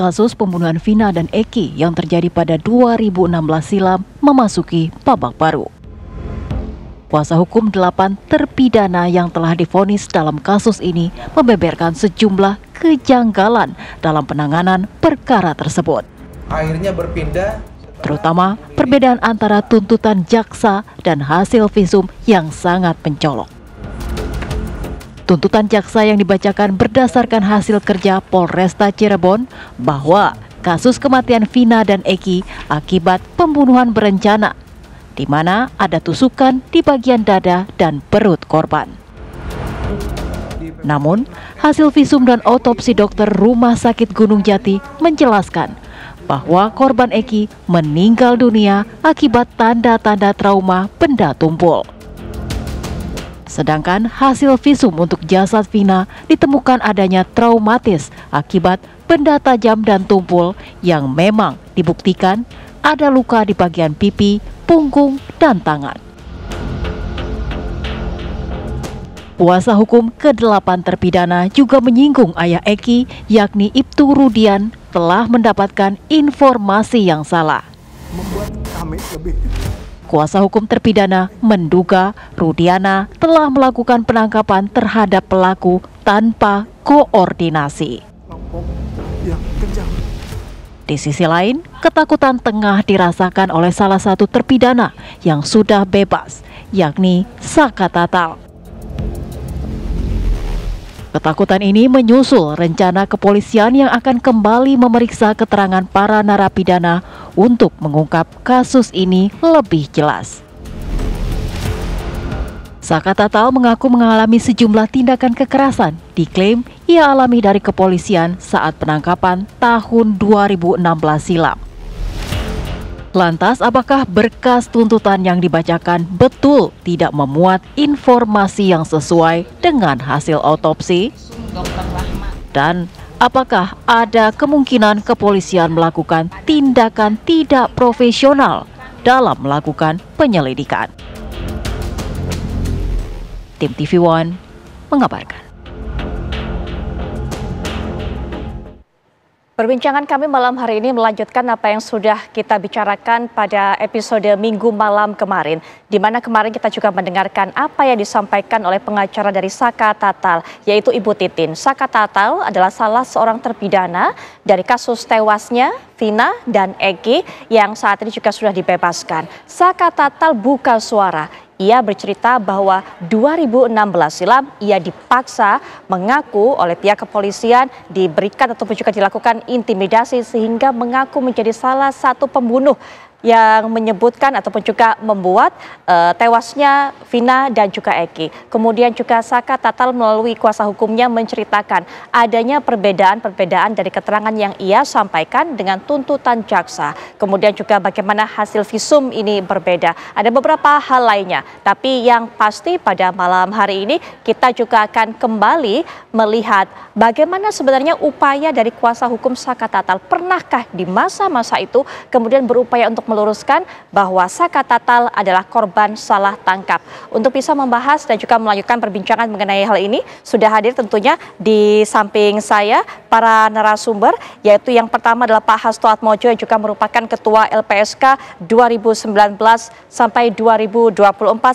kasus pembunuhan Vina dan Eki yang terjadi pada 2016 silam memasuki babak baru. Kuasa hukum delapan terpidana yang telah difonis dalam kasus ini membeberkan sejumlah kejanggalan dalam penanganan perkara tersebut. Akhirnya berpindah terutama perbedaan antara tuntutan jaksa dan hasil visum yang sangat mencolok. Tuntutan jaksa yang dibacakan berdasarkan hasil kerja Polresta Cirebon bahwa kasus kematian Vina dan Eki akibat pembunuhan berencana di mana ada tusukan di bagian dada dan perut korban. Namun, hasil visum dan otopsi dokter Rumah Sakit Gunung Jati menjelaskan bahwa korban Eki meninggal dunia akibat tanda-tanda trauma benda tumpul. Sedangkan hasil visum untuk jasad Vina ditemukan adanya traumatis akibat benda tajam dan tumpul yang memang dibuktikan ada luka di bagian pipi, punggung, dan tangan. Kuasa hukum ke-8 terpidana juga menyinggung ayah Eki yakni Ibtu Rudian telah mendapatkan informasi yang salah. Membuat kami lebih kuasa hukum terpidana menduga Rudiana telah melakukan penangkapan terhadap pelaku tanpa koordinasi. Ya, Di sisi lain, ketakutan tengah dirasakan oleh salah satu terpidana yang sudah bebas, yakni Saka Tatal. Ketakutan ini menyusul rencana kepolisian yang akan kembali memeriksa keterangan para narapidana untuk mengungkap kasus ini lebih jelas. Saka Tatal mengaku mengalami sejumlah tindakan kekerasan diklaim ia alami dari kepolisian saat penangkapan tahun 2016 silam. Lantas, apakah berkas tuntutan yang dibacakan betul tidak memuat informasi yang sesuai dengan hasil otopsi? Dan apakah ada kemungkinan kepolisian melakukan tindakan tidak profesional dalam melakukan penyelidikan? Tim TV One mengabarkan. Perbincangan kami malam hari ini melanjutkan apa yang sudah kita bicarakan pada episode Minggu malam kemarin, di mana kemarin kita juga mendengarkan apa yang disampaikan oleh pengacara dari Saka Tatal, yaitu Ibu Titin. Saka Tatal adalah salah seorang terpidana dari kasus tewasnya Vina dan Eki yang saat ini juga sudah dibebaskan. Saka Tatal buka suara ia bercerita bahwa 2016 silam ia dipaksa mengaku oleh pihak kepolisian diberikan ataupun juga dilakukan intimidasi sehingga mengaku menjadi salah satu pembunuh yang menyebutkan ataupun juga membuat uh, tewasnya Vina dan juga Eki. Kemudian juga Saka Tatal melalui kuasa hukumnya menceritakan adanya perbedaan-perbedaan dari keterangan yang ia sampaikan dengan tuntutan jaksa. Kemudian juga bagaimana hasil visum ini berbeda. Ada beberapa hal lainnya, tapi yang pasti pada malam hari ini kita juga akan kembali melihat bagaimana sebenarnya upaya dari kuasa hukum Saka Tatal. Pernahkah di masa-masa itu kemudian berupaya untuk meluruskan bahwa Saka Tatal adalah korban salah tangkap. Untuk bisa membahas dan juga melanjutkan perbincangan mengenai hal ini, sudah hadir tentunya di samping saya para narasumber, yaitu yang pertama adalah Pak Hasto Atmojo yang juga merupakan Ketua LPSK 2019 sampai 2024.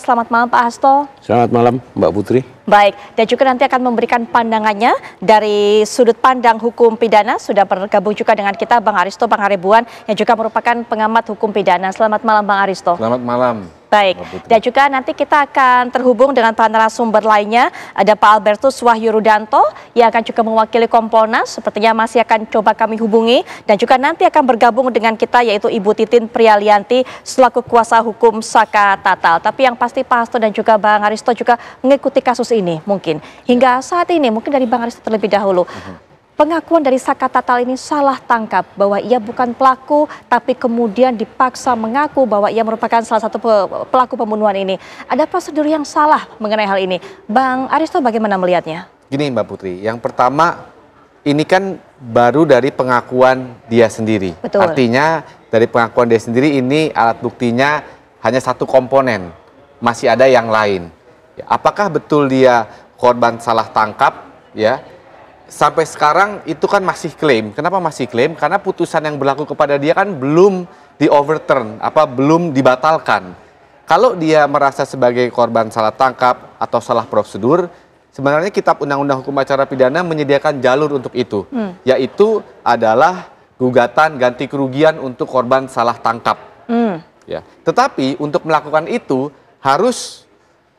Selamat malam Pak Hasto. Selamat malam Mbak Putri. Baik, dan juga nanti akan memberikan pandangannya dari sudut pandang hukum pidana. Sudah bergabung juga dengan kita Bang Aristo Bang Haribuan yang juga merupakan pengamat hukum pidana. Selamat malam Bang Aristo. Selamat malam. Baik, dan juga nanti kita akan terhubung dengan para narasumber lainnya. Ada Pak Albertus Wahyu Rudanto yang akan juga mewakili Kompolnas. Sepertinya masih akan coba kami hubungi. Dan juga nanti akan bergabung dengan kita yaitu Ibu Titin Prialianti selaku kuasa hukum Saka Tatal. Tapi yang pasti Pak Hasto dan juga Bang Aristo juga mengikuti kasus ini mungkin. Hingga saat ini mungkin dari Bang Aristo terlebih dahulu. Mhm. Pengakuan dari Saka Tatal ini salah tangkap bahwa ia bukan pelaku tapi kemudian dipaksa mengaku bahwa ia merupakan salah satu pelaku pembunuhan ini. Ada prosedur yang salah mengenai hal ini. Bang Aristo bagaimana melihatnya? Gini Mbak Putri, yang pertama ini kan baru dari pengakuan dia sendiri. Betul. Artinya dari pengakuan dia sendiri ini alat buktinya hanya satu komponen, masih ada yang lain. Apakah betul dia korban salah tangkap ya sampai sekarang itu kan masih klaim. Kenapa masih klaim? Karena putusan yang berlaku kepada dia kan belum di overturn, apa belum dibatalkan. Kalau dia merasa sebagai korban salah tangkap atau salah prosedur, sebenarnya Kitab Undang-Undang Hukum Acara Pidana menyediakan jalur untuk itu, hmm. yaitu adalah gugatan ganti kerugian untuk korban salah tangkap. Hmm. Ya. Tetapi untuk melakukan itu harus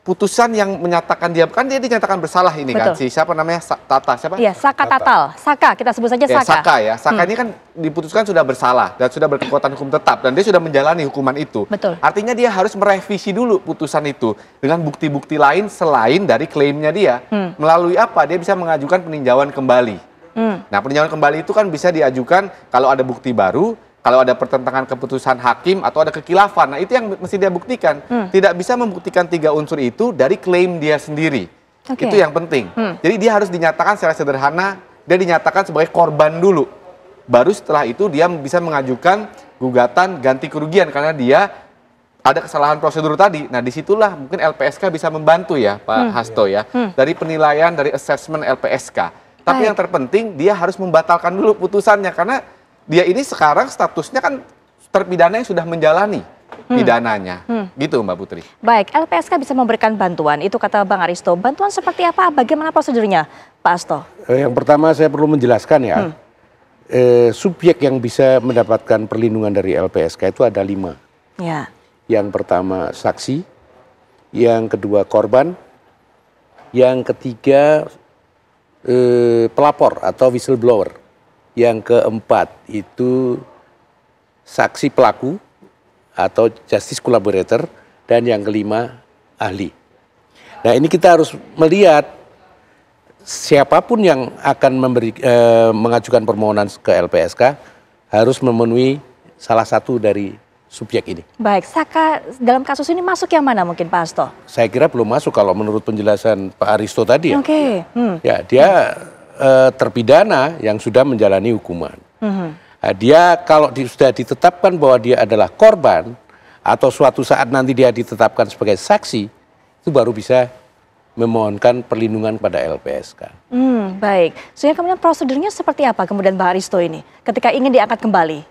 putusan yang menyatakan dia kan dia dinyatakan bersalah ini kan, Betul. kan si siapa namanya Sa Tata siapa? Iya Saka Tatal Saka kita sebut saja ya, Saka. Ya, Saka ya Saka hmm. ini kan diputuskan sudah bersalah dan sudah berkekuatan hukum tetap dan dia sudah menjalani hukuman itu. Betul. Artinya dia harus merevisi dulu putusan itu dengan bukti-bukti lain selain dari klaimnya dia. Hmm. Melalui apa dia bisa mengajukan peninjauan kembali. Hmm. Nah peninjauan kembali itu kan bisa diajukan kalau ada bukti baru kalau ada pertentangan keputusan hakim atau ada kekilafan. Nah, itu yang mesti dia buktikan. Hmm. Tidak bisa membuktikan tiga unsur itu dari klaim dia sendiri. Okay. Itu yang penting. Hmm. Jadi dia harus dinyatakan secara sederhana, dia dinyatakan sebagai korban dulu. Baru setelah itu dia bisa mengajukan gugatan ganti kerugian karena dia ada kesalahan prosedur tadi. Nah, disitulah mungkin LPSK bisa membantu ya, Pak hmm. Hasto ya, hmm. dari penilaian, dari assessment LPSK. Tapi Baik. yang terpenting dia harus membatalkan dulu putusannya karena dia ini sekarang statusnya kan terpidana yang sudah menjalani hmm. pidananya. Hmm. Gitu Mbak Putri. Baik, LPSK bisa memberikan bantuan, itu kata Bang Aristo. Bantuan seperti apa, bagaimana prosedurnya Pak Asto? Eh, yang pertama saya perlu menjelaskan ya, hmm. eh, subjek yang bisa mendapatkan perlindungan dari LPSK itu ada lima. Ya. Yang pertama saksi, yang kedua korban, yang ketiga eh, pelapor atau whistleblower yang keempat itu saksi pelaku atau justice collaborator dan yang kelima ahli. Nah, ini kita harus melihat siapapun yang akan memberi e, mengajukan permohonan ke LPSK harus memenuhi salah satu dari subjek ini. Baik, Saka dalam kasus ini masuk yang mana mungkin Pak Asto? Saya kira belum masuk kalau menurut penjelasan Pak Aristo tadi ya. Oke. Okay. Hmm. Ya, dia hmm Eh, terpidana yang sudah menjalani hukuman. Mm-hmm. dia kalau di, sudah ditetapkan bahwa dia adalah korban atau suatu saat nanti dia ditetapkan sebagai saksi itu baru bisa memohonkan perlindungan pada LPSK. Hmm, baik. Sehingga kemudian prosedurnya seperti apa kemudian Mbak Aristo ini ketika ingin diangkat kembali?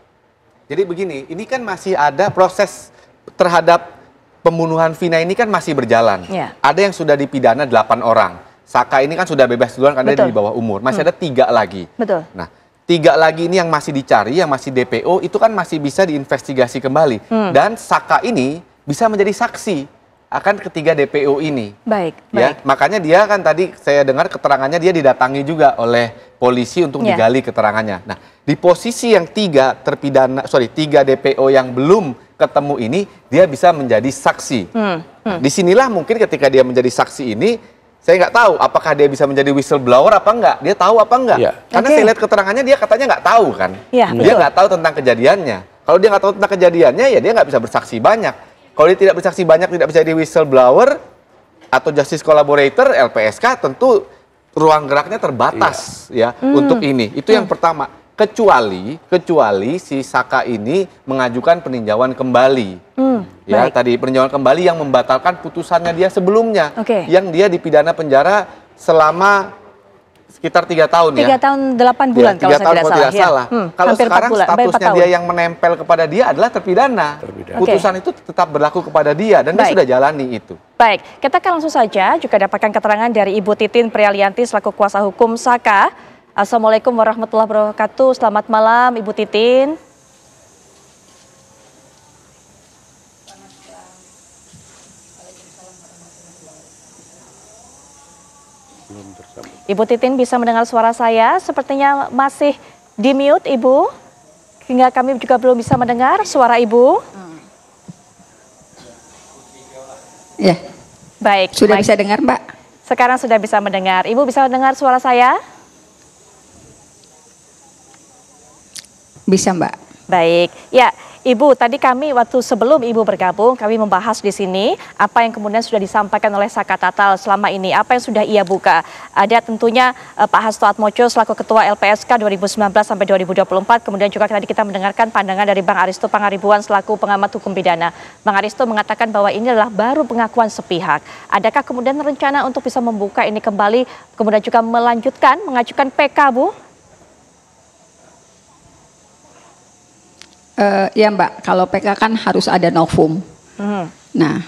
Jadi begini, ini kan masih ada proses terhadap pembunuhan Vina ini kan masih berjalan. Yeah. Ada yang sudah dipidana 8 orang Saka ini kan sudah bebas duluan karena Betul. di bawah umur. Masih hmm. ada tiga lagi. Betul. Nah, tiga lagi ini yang masih dicari, yang masih DPO itu kan masih bisa diinvestigasi kembali. Hmm. Dan Saka ini bisa menjadi saksi akan ketiga DPO ini. Baik, ya. Baik. Makanya dia kan tadi saya dengar keterangannya dia didatangi juga oleh polisi untuk yeah. digali keterangannya. Nah, di posisi yang tiga terpidana, sorry tiga DPO yang belum ketemu ini, dia bisa menjadi saksi. Hmm. Hmm. Disinilah mungkin ketika dia menjadi saksi ini saya nggak tahu apakah dia bisa menjadi whistleblower apa enggak. Dia tahu apa enggak? Ya. Karena okay. saya lihat keterangannya dia katanya nggak tahu kan. Ya, dia nggak tahu tentang kejadiannya. Kalau dia nggak tahu tentang kejadiannya ya dia nggak bisa bersaksi banyak. Kalau dia tidak bersaksi banyak tidak bisa jadi whistleblower atau justice collaborator LPSK tentu ruang geraknya terbatas iya. ya, ya hmm. untuk ini. Itu yang hmm. pertama kecuali kecuali si Saka ini mengajukan peninjauan kembali. Hmm, ya, baik. tadi peninjauan kembali yang membatalkan putusannya dia sebelumnya okay. yang dia dipidana penjara selama sekitar tiga tahun 3 ya. Tiga tahun delapan ya, bulan ya, kalau tahun, saya tidak salah. Tidak ya. Hmm, kalau sekarang statusnya dia yang menempel kepada dia adalah terpidana. terpidana. Putusan okay. itu tetap berlaku kepada dia dan Baik. dia sudah jalani itu. Baik, kita akan langsung saja juga dapatkan keterangan dari Ibu Titin Prialianti selaku kuasa hukum Saka. Assalamualaikum warahmatullahi wabarakatuh. Selamat malam Ibu Titin. Ibu Titin bisa mendengar suara saya, sepertinya masih di mute Ibu. Hingga kami juga belum bisa mendengar suara Ibu. Ya. Baik. Sudah baik. bisa dengar Mbak? Sekarang sudah bisa mendengar. Ibu bisa mendengar suara saya? Bisa Mbak. Baik, ya Ibu, tadi kami waktu sebelum Ibu bergabung, kami membahas di sini apa yang kemudian sudah disampaikan oleh Saka Tatal selama ini, apa yang sudah ia buka. Ada tentunya eh, Pak Hasto Atmojo selaku Ketua LPSK 2019 sampai 2024, kemudian juga tadi kita mendengarkan pandangan dari Bang Aristo Pangaribuan selaku pengamat hukum pidana. Bang Aristo mengatakan bahwa ini adalah baru pengakuan sepihak. Adakah kemudian rencana untuk bisa membuka ini kembali, kemudian juga melanjutkan, mengajukan PK, Bu? Uh, ya Mbak, kalau PK kan harus ada novum. Hmm. Nah,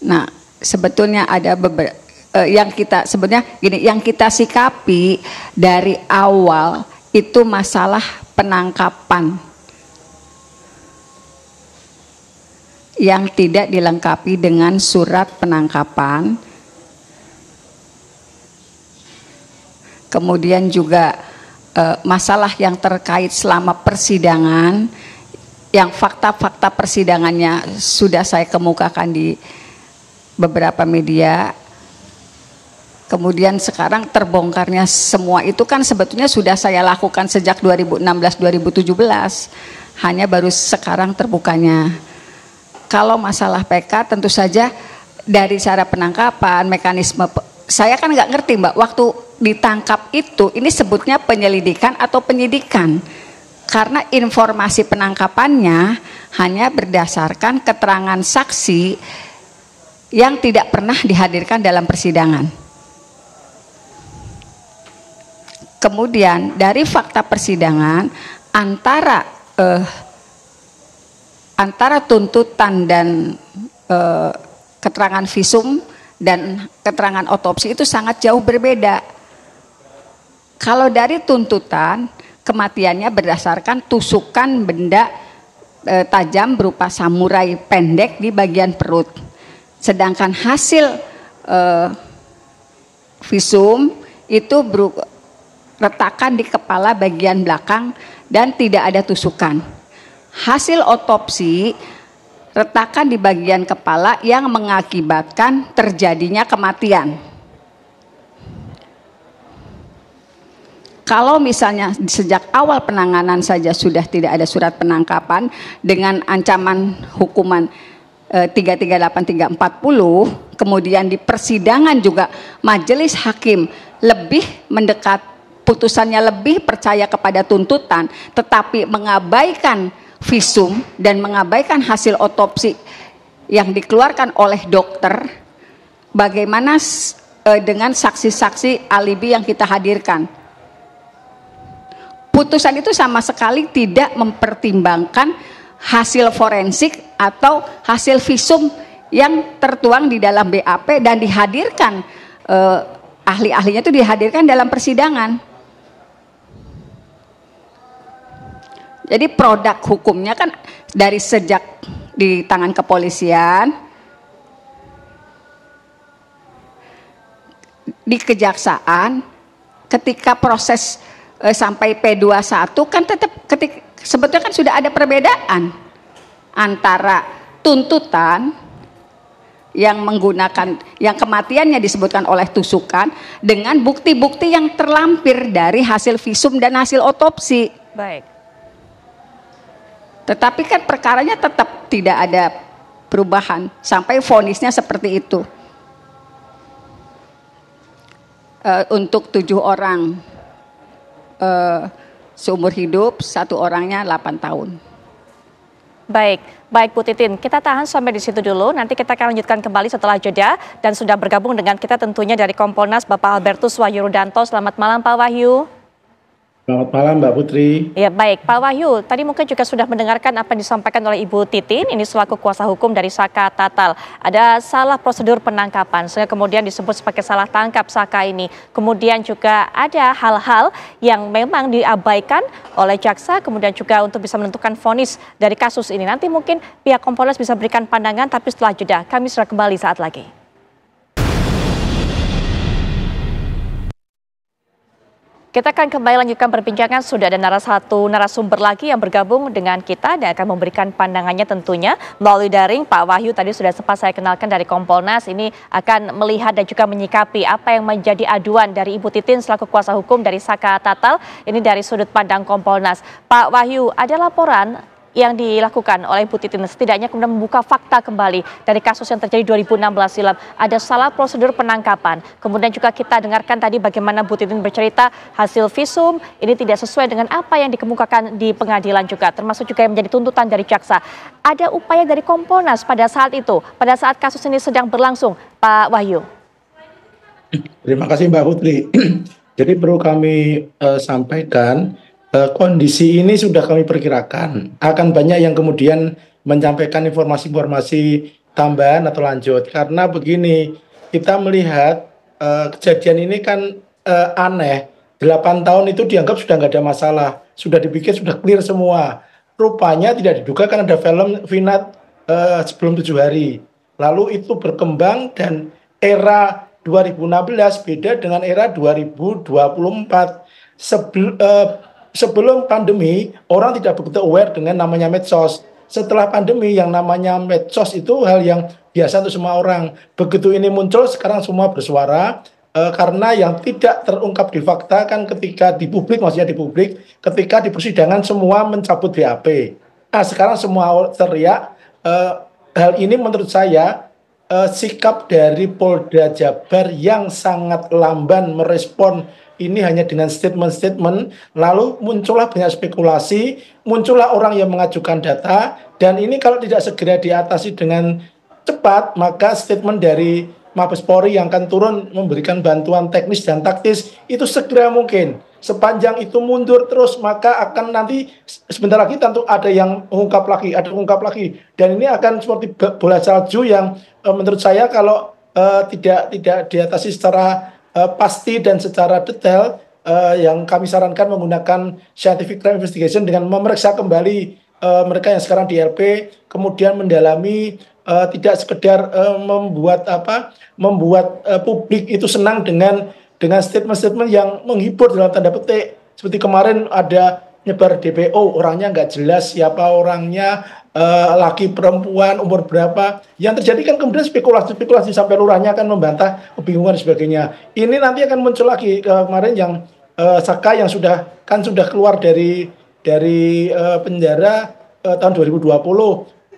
nah sebetulnya ada beberapa uh, eh, yang kita sebetulnya gini, yang kita sikapi dari awal itu masalah penangkapan yang tidak dilengkapi dengan surat penangkapan. Kemudian juga uh, masalah yang terkait selama persidangan yang fakta-fakta persidangannya sudah saya kemukakan di beberapa media kemudian sekarang terbongkarnya semua itu kan sebetulnya sudah saya lakukan sejak 2016-2017 hanya baru sekarang terbukanya kalau masalah PK tentu saja dari cara penangkapan mekanisme saya kan nggak ngerti mbak waktu ditangkap itu ini sebutnya penyelidikan atau penyidikan karena informasi penangkapannya hanya berdasarkan keterangan saksi yang tidak pernah dihadirkan dalam persidangan. Kemudian dari fakta persidangan antara eh, antara tuntutan dan eh, keterangan visum dan keterangan otopsi itu sangat jauh berbeda kalau dari tuntutan, kematiannya berdasarkan tusukan benda e, tajam berupa samurai pendek di bagian perut. Sedangkan hasil e, visum itu beru, retakan di kepala bagian belakang dan tidak ada tusukan. Hasil otopsi retakan di bagian kepala yang mengakibatkan terjadinya kematian. Kalau misalnya sejak awal penanganan saja sudah tidak ada surat penangkapan dengan ancaman hukuman 338 eh, 340 kemudian di persidangan juga majelis hakim lebih mendekat putusannya lebih percaya kepada tuntutan tetapi mengabaikan visum dan mengabaikan hasil otopsi yang dikeluarkan oleh dokter bagaimana eh, dengan saksi-saksi alibi yang kita hadirkan putusan itu sama sekali tidak mempertimbangkan hasil forensik atau hasil visum yang tertuang di dalam BAP dan dihadirkan eh, ahli-ahlinya itu dihadirkan dalam persidangan. Jadi produk hukumnya kan dari sejak di tangan kepolisian, di kejaksaan, ketika proses Eh, sampai P21 kan tetap ketik sebetulnya kan sudah ada perbedaan antara tuntutan yang menggunakan yang kematiannya disebutkan oleh tusukan dengan bukti-bukti yang terlampir dari hasil visum dan hasil otopsi. Baik. Tetapi kan perkaranya tetap tidak ada perubahan sampai vonisnya seperti itu. Uh, untuk tujuh orang uh, seumur hidup, satu orangnya 8 tahun. Baik, baik Putitin, Kita tahan sampai di situ dulu. Nanti kita akan lanjutkan kembali setelah jeda dan sudah bergabung dengan kita tentunya dari Kompolnas Bapak Albertus Wahyu Rudanto. Selamat malam Pak Wahyu. Selamat malam Mbak Putri. Ya baik, Pak Wahyu, tadi mungkin juga sudah mendengarkan apa yang disampaikan oleh Ibu Titin, ini selaku kuasa hukum dari Saka Tatal. Ada salah prosedur penangkapan, sehingga kemudian disebut sebagai salah tangkap Saka ini. Kemudian juga ada hal-hal yang memang diabaikan oleh jaksa, kemudian juga untuk bisa menentukan vonis dari kasus ini. Nanti mungkin pihak Kompolnas bisa berikan pandangan, tapi setelah jeda kami sudah kembali saat lagi. Kita akan kembali lanjutkan perbincangan. Sudah ada naras satu narasumber lagi yang bergabung dengan kita dan akan memberikan pandangannya tentunya melalui daring. Pak Wahyu tadi sudah sempat saya kenalkan dari Kompolnas. Ini akan melihat dan juga menyikapi apa yang menjadi aduan dari Ibu Titin selaku kuasa hukum dari Saka Tatal. Ini dari sudut pandang Kompolnas. Pak Wahyu, ada laporan yang dilakukan oleh Ibu Titin setidaknya kemudian membuka fakta kembali dari kasus yang terjadi 2016 silam. Ada salah prosedur penangkapan. Kemudian juga kita dengarkan tadi bagaimana Bu Titin bercerita hasil visum ini tidak sesuai dengan apa yang dikemukakan di pengadilan juga termasuk juga yang menjadi tuntutan dari jaksa. Ada upaya dari Komponas pada saat itu, pada saat kasus ini sedang berlangsung, Pak Wahyu. Terima kasih Mbak Putri. Jadi perlu kami uh, sampaikan Eh, kondisi ini sudah kami perkirakan akan banyak yang kemudian menyampaikan informasi-informasi tambahan atau lanjut karena begini kita melihat uh, kejadian ini kan uh, aneh 8 tahun itu dianggap sudah nggak ada masalah sudah dipikir sudah clear semua rupanya tidak diduga kan ada film Vinat uh, sebelum tujuh hari lalu itu berkembang dan era 2016 beda dengan era 2024 Sebel, uh, sebelum pandemi orang tidak begitu aware dengan namanya medsos. Setelah pandemi yang namanya medsos itu hal yang biasa untuk semua orang. Begitu ini muncul sekarang semua bersuara e, karena yang tidak terungkap di fakta kan ketika di publik maksudnya di publik ketika di persidangan semua mencabut BAP. Nah, sekarang semua teriak e, hal ini menurut saya e, sikap dari Polda Jabar yang sangat lamban merespon ini hanya dengan statement-statement, lalu muncullah banyak spekulasi, muncullah orang yang mengajukan data, dan ini kalau tidak segera diatasi dengan cepat, maka statement dari Mabes Polri yang akan turun memberikan bantuan teknis dan taktis itu segera mungkin. Sepanjang itu mundur terus maka akan nanti sebentar lagi tentu ada yang mengungkap lagi, ada mengungkap lagi. Dan ini akan seperti bola salju yang eh, menurut saya kalau uh, tidak tidak diatasi secara uh, pasti dan secara detail uh, yang kami sarankan menggunakan scientific crime investigation dengan memeriksa kembali uh, mereka yang sekarang di LP, kemudian mendalami uh, tidak sekedar uh, membuat apa membuat uh, publik itu senang dengan dengan statement-statement yang menghibur dalam tanda petik seperti kemarin ada nyebar DPO orangnya nggak jelas siapa orangnya uh, laki perempuan umur berapa yang terjadi kan kemudian spekulasi-spekulasi sampai lurahnya akan membantah kebingungan sebagainya ini nanti akan muncul lagi kemarin yang uh, Saka yang sudah kan sudah keluar dari dari uh, penjara uh, tahun 2020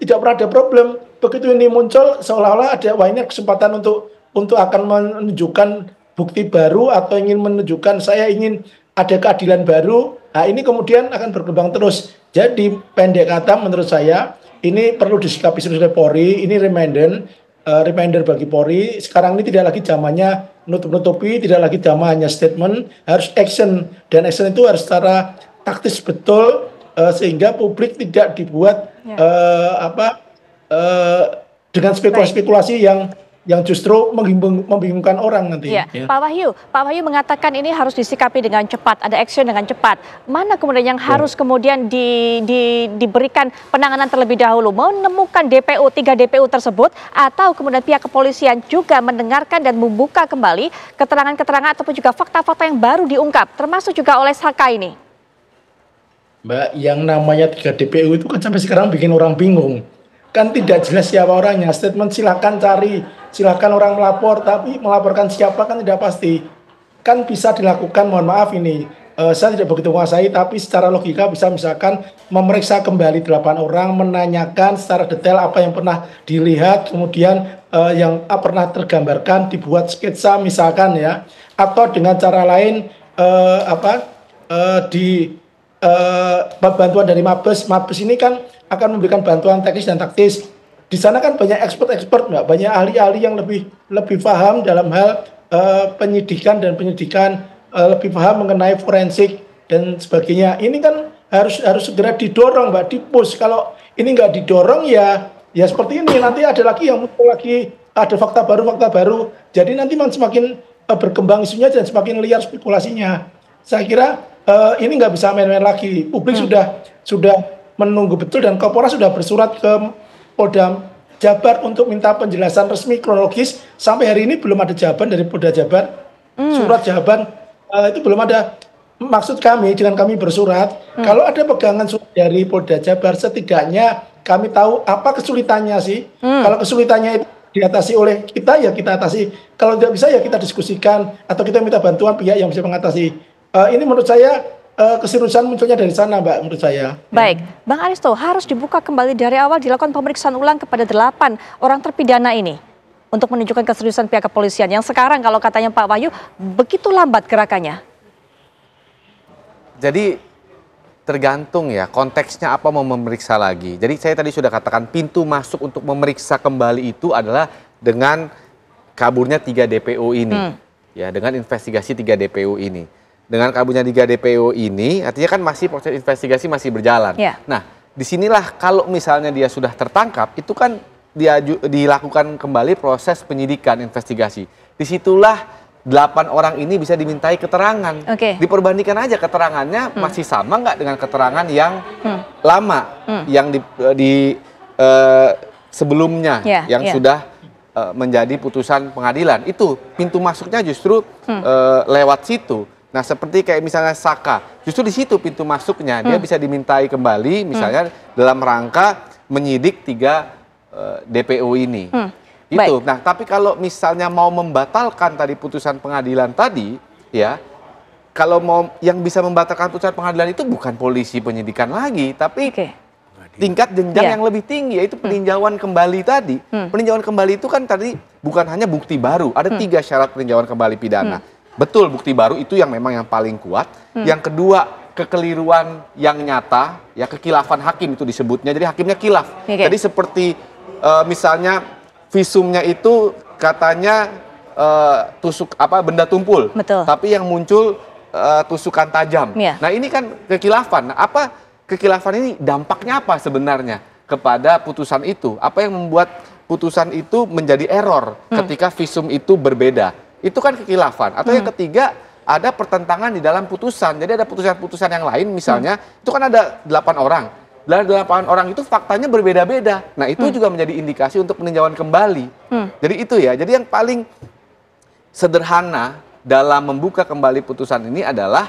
tidak pernah ada problem begitu ini muncul seolah-olah ada wah ini kesempatan untuk untuk akan menunjukkan bukti baru atau ingin menunjukkan saya ingin ada keadilan baru nah ini kemudian akan berkembang terus jadi pendek kata menurut saya ini perlu disikapi serius oleh Polri. Ini reminder, uh, reminder bagi Polri. Sekarang ini tidak lagi zamannya nutup-nutupi, tidak lagi zamannya statement, harus action dan action itu harus secara taktis betul uh, sehingga publik tidak dibuat ya. uh, apa uh, dengan spekulasi-spekulasi yang yang justru membingungkan orang nanti. Ya. Ya. Pak Wahyu, Pak Wahyu mengatakan ini harus disikapi dengan cepat, ada action dengan cepat. Mana kemudian yang ya. harus kemudian di, di, diberikan penanganan terlebih dahulu? Menemukan DPO, tiga DPO tersebut, atau kemudian pihak kepolisian juga mendengarkan dan membuka kembali keterangan-keterangan ataupun juga fakta-fakta yang baru diungkap, termasuk juga oleh Saka ini? Mbak, yang namanya tiga DPO itu kan sampai sekarang bikin orang bingung. Kan tidak jelas siapa orangnya. Statement silakan cari Silahkan orang melapor, tapi melaporkan siapa kan tidak pasti. Kan bisa dilakukan, mohon maaf ini, uh, saya tidak begitu menguasai, tapi secara logika bisa misalkan memeriksa kembali delapan orang, menanyakan secara detail apa yang pernah dilihat, kemudian uh, yang ah, pernah tergambarkan, dibuat sketsa misalkan ya, atau dengan cara lain uh, apa uh, di uh, bantuan dari Mabes, Mabes ini kan akan memberikan bantuan teknis dan taktis di sana kan banyak expert-expert mbak, banyak ahli-ahli yang lebih lebih paham dalam hal uh, penyidikan dan penyidikan uh, lebih paham mengenai forensik dan sebagainya. Ini kan harus harus segera didorong mbak, dipus. Kalau ini nggak didorong ya ya seperti ini nanti ada lagi yang muncul lagi ada fakta baru fakta baru. Jadi nanti semakin uh, berkembang isunya dan semakin liar spekulasinya. Saya kira uh, ini nggak bisa main-main lagi. Publik hmm. sudah sudah menunggu betul dan korporat sudah bersurat ke Podam Jabar untuk minta penjelasan resmi kronologis sampai hari ini belum ada jawaban dari Polda Jabar. Hmm. Surat jawaban uh, itu belum ada. Maksud kami dengan kami bersurat, hmm. kalau ada pegangan surat dari Polda Jabar setidaknya kami tahu apa kesulitannya sih. Hmm. Kalau kesulitannya itu diatasi oleh kita ya kita atasi. Kalau tidak bisa ya kita diskusikan atau kita minta bantuan pihak yang bisa mengatasi. Uh, ini menurut saya uh, eh, keseriusan munculnya dari sana, Mbak, menurut saya. Baik, ya. Bang Aristo harus dibuka kembali dari awal dilakukan pemeriksaan ulang kepada delapan orang terpidana ini untuk menunjukkan keseriusan pihak kepolisian yang sekarang kalau katanya Pak Wahyu begitu lambat gerakannya. Jadi tergantung ya konteksnya apa mau memeriksa lagi. Jadi saya tadi sudah katakan pintu masuk untuk memeriksa kembali itu adalah dengan kaburnya tiga DPO ini. Hmm. Ya, dengan investigasi tiga DPO ini dengan kabunya 3 DPO ini artinya kan masih proses investigasi masih berjalan. Ya. Nah, disinilah kalau misalnya dia sudah tertangkap itu kan dia dilakukan kembali proses penyidikan investigasi. Disitulah delapan orang ini bisa dimintai keterangan. Okay. Diperbandingkan aja keterangannya hmm. masih sama nggak dengan keterangan yang hmm. lama hmm. yang di, eh, di uh, sebelumnya yeah, yang yeah. sudah uh, menjadi putusan pengadilan. Itu pintu masuknya justru hmm. uh, lewat situ. Nah, seperti kayak misalnya Saka, justru di situ pintu masuknya dia hmm. bisa dimintai kembali, hmm. misalnya hmm. dalam rangka menyidik tiga uh, eh, DPO ini. Hmm. Itu. Baik. Nah, tapi kalau misalnya mau membatalkan tadi putusan pengadilan tadi, ya, kalau mau yang bisa membatalkan putusan pengadilan itu bukan polisi penyidikan lagi, tapi okay tingkat jenjang yeah. yang lebih tinggi yaitu hmm. peninjauan hmm. kembali tadi. Hmm. Peninjauan kembali itu kan tadi bukan hanya bukti baru, ada hmm. tiga syarat peninjauan kembali pidana. Hmm. Betul, bukti baru itu yang memang yang paling kuat. Hmm. Yang kedua, kekeliruan yang nyata, ya kekilafan hakim itu disebutnya. Jadi hakimnya kilaf. Okay. Jadi seperti uh, misalnya visumnya itu katanya uh, tusuk apa benda tumpul. Betul. Tapi yang muncul uh, tusukan tajam. Yeah. Nah, ini kan kekilafan. Nah, apa kekilafan ini dampaknya apa sebenarnya kepada putusan itu? Apa yang membuat putusan itu menjadi error hmm. ketika visum itu berbeda? Itu kan kekilafan. Atau hmm. yang ketiga ada pertentangan di dalam putusan. Jadi ada putusan-putusan yang lain misalnya, hmm. itu kan ada delapan orang. Dari delapan orang itu faktanya berbeda-beda. Nah, itu hmm. juga menjadi indikasi untuk peninjauan kembali. Hmm. Jadi itu ya. Jadi yang paling sederhana dalam membuka kembali putusan ini adalah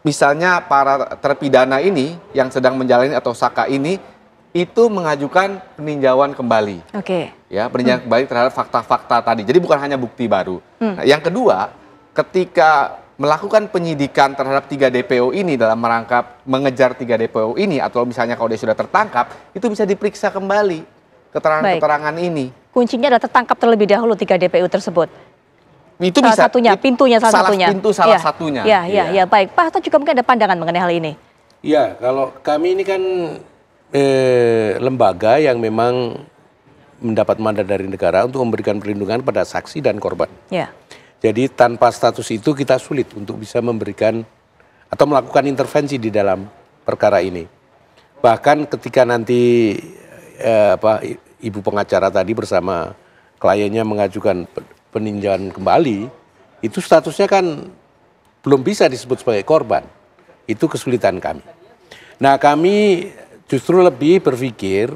misalnya para terpidana ini yang sedang menjalani atau saka ini itu mengajukan peninjauan kembali. Oke. Okay. Ya, peninjauan hmm. kembali terhadap fakta-fakta tadi. Jadi bukan hanya bukti baru. Hmm. Nah, yang kedua, ketika melakukan penyidikan terhadap tiga DPO ini dalam merangkap mengejar tiga DPO ini atau misalnya kalau dia sudah tertangkap, itu bisa diperiksa kembali keterangan-keterangan ini. Kuncinya adalah tertangkap terlebih dahulu tiga DPO tersebut itu salah bisa. satunya pintunya salah, salah satunya pintu salah ya. satunya ya ya, ya ya baik Pak Hatta juga mungkin ada pandangan mengenai hal ini ya kalau kami ini kan eh, lembaga yang memang mendapat mandat dari negara untuk memberikan perlindungan pada saksi dan korban. Yeah. Jadi tanpa status itu kita sulit untuk bisa memberikan atau melakukan intervensi di dalam perkara ini. Bahkan ketika nanti eh, apa ibu pengacara tadi bersama kliennya mengajukan peninjauan kembali, itu statusnya kan belum bisa disebut sebagai korban. Itu kesulitan kami. Nah, kami justru lebih berpikir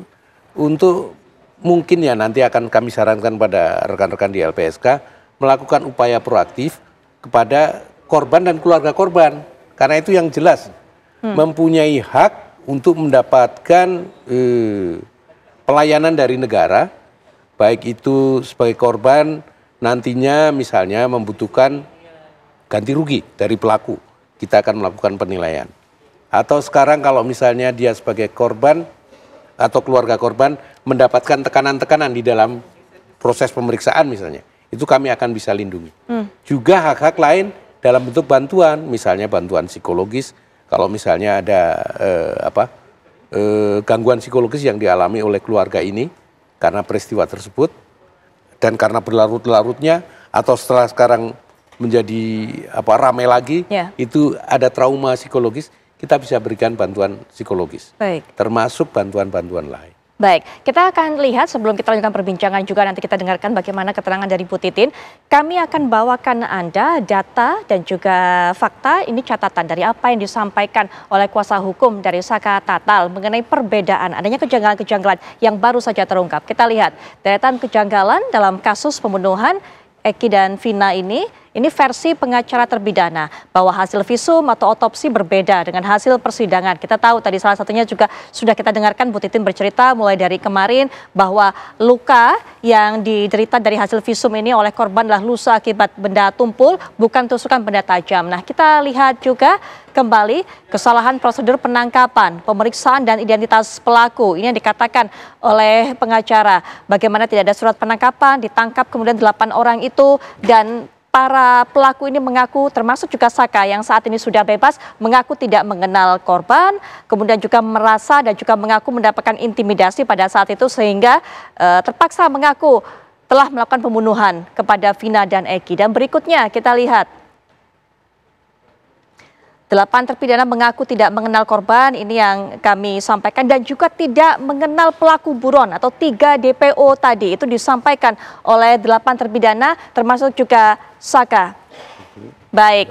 untuk mungkin ya nanti akan kami sarankan pada rekan-rekan di LPSK melakukan upaya proaktif kepada korban dan keluarga korban karena itu yang jelas hmm. mempunyai hak untuk mendapatkan eh, pelayanan dari negara baik itu sebagai korban nantinya misalnya membutuhkan ganti rugi dari pelaku kita akan melakukan penilaian atau sekarang kalau misalnya dia sebagai korban atau keluarga korban mendapatkan tekanan-tekanan di dalam proses pemeriksaan misalnya, itu kami akan bisa lindungi. Hmm. Juga hak-hak lain dalam bentuk bantuan, misalnya bantuan psikologis, kalau misalnya ada eh, apa eh, gangguan psikologis yang dialami oleh keluarga ini karena peristiwa tersebut dan karena berlarut-larutnya atau setelah sekarang menjadi apa ramai lagi, yeah. itu ada trauma psikologis kita bisa berikan bantuan psikologis. Baik. Termasuk bantuan-bantuan lain. Baik, kita akan lihat sebelum kita lanjutkan perbincangan juga nanti kita dengarkan bagaimana keterangan dari Bu Titin. Kami akan bawakan Anda data dan juga fakta, ini catatan dari apa yang disampaikan oleh kuasa hukum dari Saka Tatal mengenai perbedaan adanya kejanggalan-kejanggalan yang baru saja terungkap. Kita lihat deretan kejanggalan dalam kasus pembunuhan Eki dan Vina ini ini versi pengacara terpidana bahwa hasil visum atau otopsi berbeda dengan hasil persidangan. Kita tahu tadi salah satunya juga sudah kita dengarkan Bu Titin bercerita mulai dari kemarin bahwa luka yang diderita dari hasil visum ini oleh korban adalah lusa akibat benda tumpul bukan tusukan benda tajam. Nah, kita lihat juga kembali kesalahan prosedur penangkapan, pemeriksaan dan identitas pelaku. Ini yang dikatakan oleh pengacara bagaimana tidak ada surat penangkapan, ditangkap kemudian delapan orang itu dan para pelaku ini mengaku termasuk juga Saka yang saat ini sudah bebas mengaku tidak mengenal korban kemudian juga merasa dan juga mengaku mendapatkan intimidasi pada saat itu sehingga eh, terpaksa mengaku telah melakukan pembunuhan kepada Vina dan Eki dan berikutnya kita lihat Delapan terpidana mengaku tidak mengenal korban, ini yang kami sampaikan, dan juga tidak mengenal pelaku buron atau tiga DPO tadi. Itu disampaikan oleh delapan terpidana, termasuk juga Saka. Baik.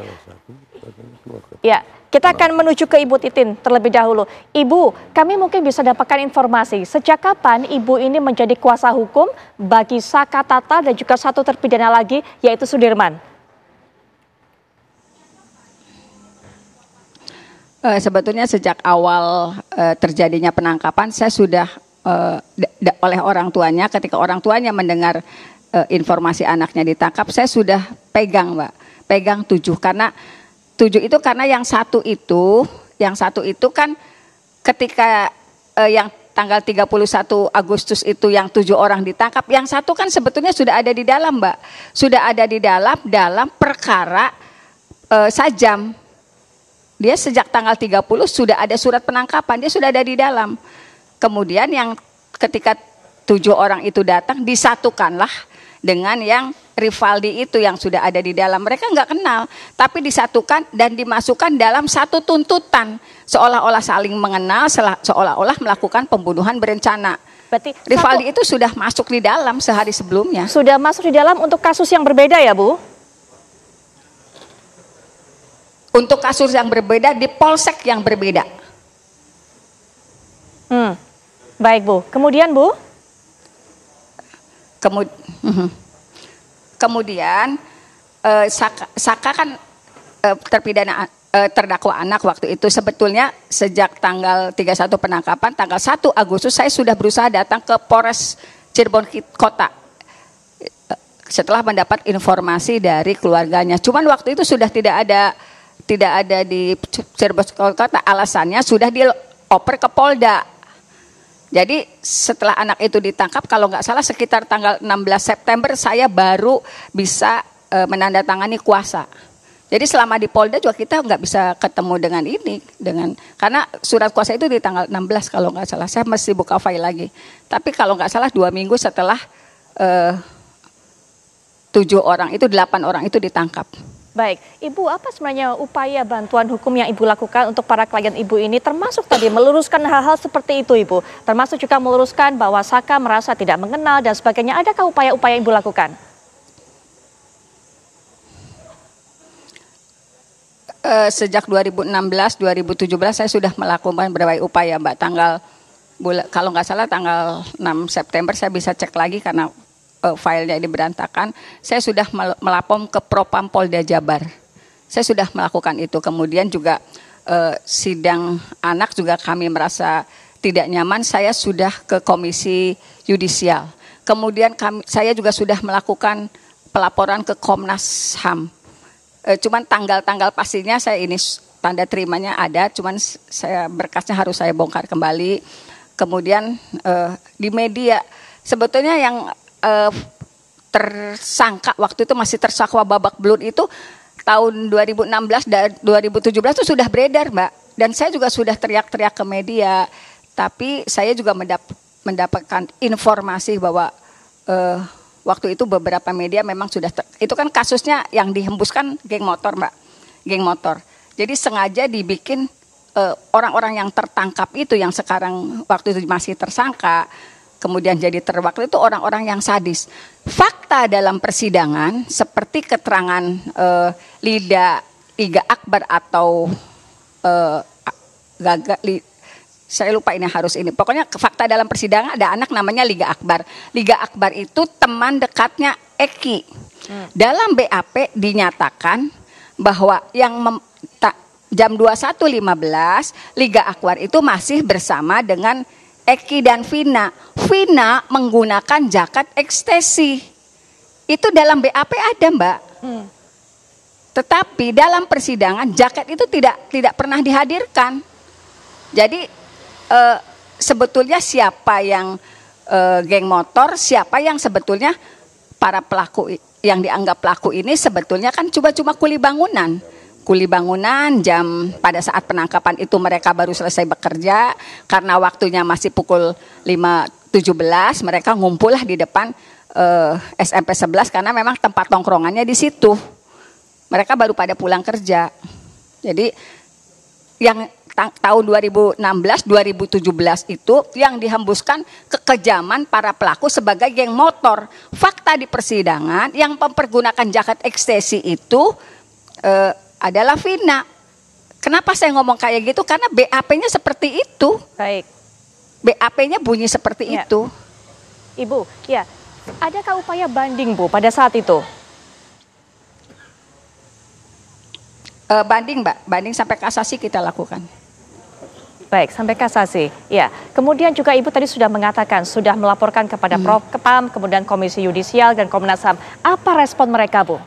Ya, kita akan menuju ke Ibu Titin terlebih dahulu. Ibu, kami mungkin bisa dapatkan informasi, sejak kapan Ibu ini menjadi kuasa hukum bagi Saka Tata dan juga satu terpidana lagi, yaitu Sudirman? Uh, sebetulnya sejak awal uh, terjadinya penangkapan saya sudah uh, oleh orang tuanya ketika orang tuanya mendengar uh, informasi anaknya ditangkap saya sudah pegang mbak pegang tujuh karena tujuh itu karena yang satu itu yang satu itu kan ketika uh, yang tanggal 31 Agustus itu yang tujuh orang ditangkap yang satu kan sebetulnya sudah ada di dalam mbak sudah ada di dalam dalam perkara uh, sajam dia sejak tanggal 30 sudah ada surat penangkapan, dia sudah ada di dalam. Kemudian yang ketika tujuh orang itu datang disatukanlah dengan yang Rivaldi itu yang sudah ada di dalam. Mereka nggak kenal, tapi disatukan dan dimasukkan dalam satu tuntutan. Seolah-olah saling mengenal, seolah-olah melakukan pembunuhan berencana. Berarti Rivaldi satu, itu sudah masuk di dalam sehari sebelumnya. Sudah masuk di dalam untuk kasus yang berbeda ya Bu? untuk kasus yang berbeda di polsek yang berbeda. Hmm. Baik Bu, kemudian Bu? Kemud mhm. kemudian eh, Saka, Saka kan eh, terpidana eh, terdakwa anak waktu itu sebetulnya sejak tanggal 31 penangkapan tanggal 1 Agustus saya sudah berusaha datang ke Polres Cirebon Kota eh, setelah mendapat informasi dari keluarganya. Cuman waktu itu sudah tidak ada tidak ada di Cirebon kota alasannya sudah dioper ke Polda. Jadi setelah anak itu ditangkap kalau nggak salah sekitar tanggal 16 September saya baru bisa e, menandatangani kuasa. Jadi selama di Polda juga kita nggak bisa ketemu dengan ini dengan karena surat kuasa itu di tanggal 16 kalau nggak salah saya masih buka file lagi. Tapi kalau nggak salah dua minggu setelah e, tujuh orang itu delapan orang itu ditangkap. Baik, Ibu, apa sebenarnya upaya bantuan hukum yang Ibu lakukan untuk para klien Ibu ini termasuk tadi meluruskan hal-hal seperti itu Ibu, termasuk juga meluruskan bahwa Saka merasa tidak mengenal dan sebagainya. Adakah upaya-upaya Ibu lakukan? Eh, sejak 2016-2017 saya sudah melakukan berbagai upaya Mbak, tanggal kalau nggak salah tanggal 6 September saya bisa cek lagi karena uh, filenya ini berantakan, saya sudah melapor ke Propam Polda Jabar. Saya sudah melakukan itu. Kemudian juga uh, sidang anak juga kami merasa tidak nyaman. Saya sudah ke Komisi Yudisial. Kemudian kami, saya juga sudah melakukan pelaporan ke Komnas Ham. Uh, cuman tanggal-tanggal pastinya saya ini tanda terimanya ada, cuman saya berkasnya harus saya bongkar kembali. Kemudian uh, di media sebetulnya yang uh, tersangka waktu itu masih tersakwa babak belur itu tahun 2016 dan 2017 itu sudah beredar mbak dan saya juga sudah teriak-teriak ke media tapi saya juga mendap mendapatkan informasi bahwa uh, waktu itu beberapa media memang sudah ter itu kan kasusnya yang dihembuskan geng motor mbak geng motor jadi sengaja dibikin eh, orang-orang uh, orang -orang yang tertangkap itu yang sekarang waktu itu masih tersangka kemudian jadi terwakil itu orang-orang yang sadis. Fakta dalam persidangan seperti keterangan eh, Lida Iga Akbar atau eh, Gaga, li, saya lupa ini harus ini. Pokoknya fakta dalam persidangan ada anak namanya Liga Akbar. Liga Akbar itu teman dekatnya Eki. Hmm. Dalam BAP dinyatakan bahwa yang mem, ta, jam 21.15 Liga Akbar itu masih bersama dengan Eki dan Vina. Vina menggunakan jaket ekstasi. Itu dalam BAP ada mbak. Hmm. Tetapi dalam persidangan jaket itu tidak tidak pernah dihadirkan. Jadi e, sebetulnya siapa yang e, geng motor, siapa yang sebetulnya para pelaku yang dianggap pelaku ini sebetulnya kan cuma-cuma kuli bangunan kuli bangunan jam pada saat penangkapan itu mereka baru selesai bekerja karena waktunya masih pukul 5.17 mereka ngumpul lah di depan eh, SMP 11 karena memang tempat tongkrongannya di situ. Mereka baru pada pulang kerja. Jadi yang ta tahun 2016 2017 itu yang dihembuskan kekejaman para pelaku sebagai geng motor. Fakta di persidangan yang mempergunakan jaket ekstasi itu eh, adalah Vina. Kenapa saya ngomong kayak gitu? Karena BAP-nya seperti itu. Baik. BAP-nya bunyi seperti ya. itu. Ibu, ya. Adakah upaya banding, Bu, pada saat itu? Uh, banding, Mbak. Banding sampai kasasi kita lakukan. Baik, sampai kasasi. Ya, kemudian juga Ibu tadi sudah mengatakan sudah melaporkan kepada hmm. Prof Kepam, kemudian Komisi Yudisial dan Komnas HAM. Apa respon mereka, Bu?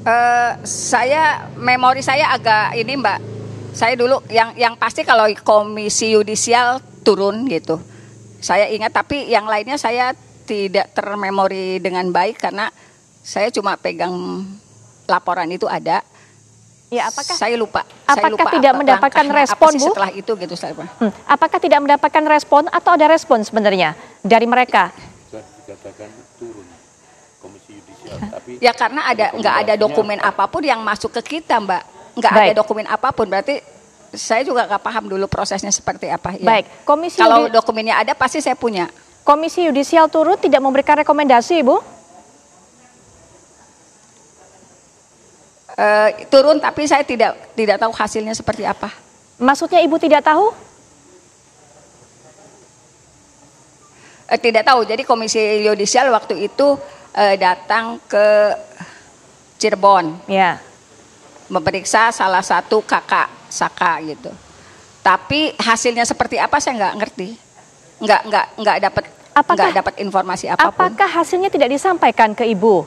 Uh, saya memori saya agak ini Mbak. Saya dulu yang yang pasti kalau komisi yudisial turun gitu. Saya ingat tapi yang lainnya saya tidak termemori dengan baik karena saya cuma pegang laporan itu ada. Ya, apakah saya lupa? Apakah saya lupa tidak apa, mendapatkan respon, Bu? Setelah itu gitu saya. Hmm, apakah tidak mendapatkan respon atau ada respon sebenarnya dari mereka? itu ya, tapi ya karena ada nggak ada dokumen apapun yang masuk ke kita mbak nggak ada dokumen apapun berarti saya juga nggak paham dulu prosesnya seperti apa ya. Baik, komisi kalau Yudi... dokumennya ada pasti saya punya. Komisi Yudisial turut tidak memberikan rekomendasi, Ibu? Uh, turun tapi saya tidak tidak tahu hasilnya seperti apa. Maksudnya Ibu tidak tahu? Uh, tidak tahu. Jadi Komisi Yudisial waktu itu uh, datang ke Cirebon. Ya. Memeriksa salah satu kakak Saka gitu. Tapi hasilnya seperti apa saya nggak ngerti. Nggak nggak nggak dapat nggak dapat informasi apapun. Apakah hasilnya tidak disampaikan ke ibu?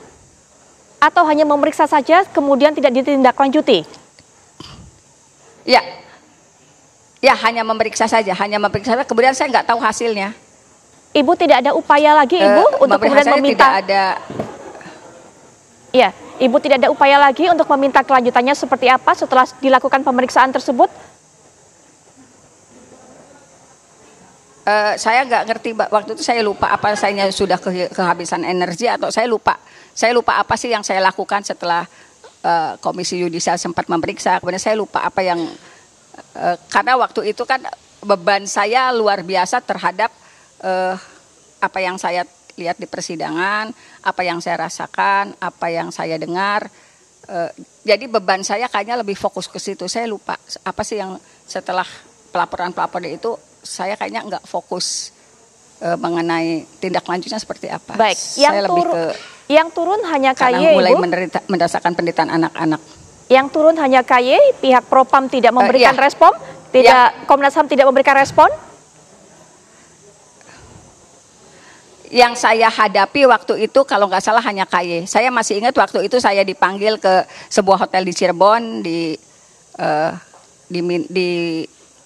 Atau hanya memeriksa saja kemudian tidak ditindaklanjuti? Ya. Ya hanya memeriksa saja, hanya memeriksa. Kemudian saya nggak tahu hasilnya Ibu tidak ada upaya lagi eh, Ibu uh, untuk Mbak kemudian meminta tidak ada Iya, Ibu tidak ada upaya lagi untuk meminta kelanjutannya seperti apa setelah dilakukan pemeriksaan tersebut? Uh, saya nggak ngerti Mbak, waktu itu saya lupa apa saya sudah ke, kehabisan energi atau saya lupa. Saya lupa apa sih yang saya lakukan setelah uh, komisi yudisial sempat memeriksa. Kemudian saya lupa apa yang uh, karena waktu itu kan beban saya luar biasa terhadap eh, apa yang saya lihat di persidangan, apa yang saya rasakan, apa yang saya dengar. Eh, jadi beban saya kayaknya lebih fokus ke situ. Saya lupa apa sih yang setelah pelaporan-pelaporan itu saya kayaknya nggak fokus eh, mengenai tindak lanjutnya seperti apa. Baik, yang saya lebih ke yang turun hanya KY, e, mulai Menderita, mendasarkan penderitaan anak-anak. Yang turun hanya KY, e, pihak Propam tidak eh, memberikan uh, iya. respon, tidak iya. Komnas HAM tidak memberikan respon. yang saya hadapi waktu itu kalau nggak salah hanya KY. Saya masih ingat waktu itu saya dipanggil ke sebuah hotel di Cirebon di uh, eh, di, di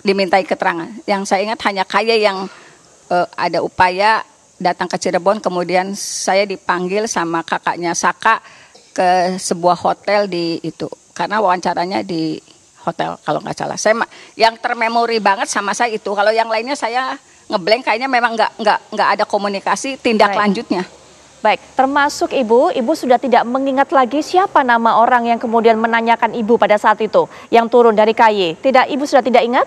dimintai keterangan. Yang saya ingat hanya KY yang uh, ada upaya datang ke Cirebon kemudian saya dipanggil sama kakaknya Saka ke sebuah hotel di itu karena wawancaranya di hotel kalau nggak salah. Saya yang termemori banget sama saya itu. Kalau yang lainnya saya ngeblank kayaknya memang nggak nggak nggak ada komunikasi tindak Baik. lanjutnya. Baik, termasuk ibu, ibu sudah tidak mengingat lagi siapa nama orang yang kemudian menanyakan ibu pada saat itu yang turun dari KY. Tidak, ibu sudah tidak ingat?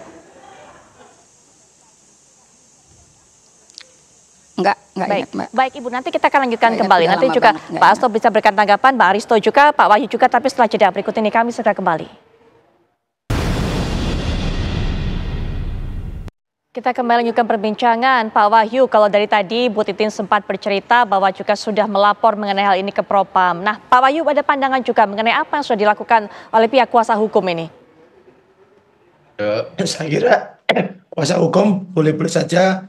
Enggak, enggak Baik. ingat, Mbak. Baik, Ibu, nanti kita akan lanjutkan enggak kembali. Nanti juga Pak Asto bisa berikan tanggapan, Pak Aristo juga, Pak Wahyu juga, tapi setelah jeda berikut ini kami segera kembali. Kita kembali lanjutkan perbincangan, Pak Wahyu. Kalau dari tadi Bu Titin sempat bercerita bahwa juga sudah melapor mengenai hal ini ke Propam. Nah, Pak Wahyu ada pandangan juga mengenai apa yang sudah dilakukan oleh pihak kuasa hukum ini? Eh, saya kira kuasa hukum boleh-boleh saja